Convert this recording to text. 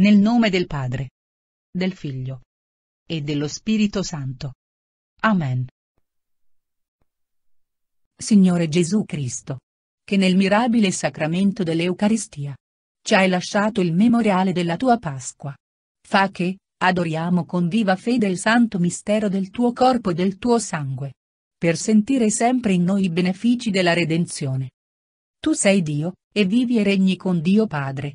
Nel nome del Padre, del Figlio e dello Spirito Santo. Amen. Signore Gesù Cristo, che nel mirabile sacramento dell'Eucaristia ci hai lasciato il memoriale della tua Pasqua. Fa che, adoriamo con viva fede il santo mistero del tuo corpo e del tuo sangue. Per sentire sempre in noi i benefici della redenzione. Tu sei Dio, e vivi e regni con Dio Padre,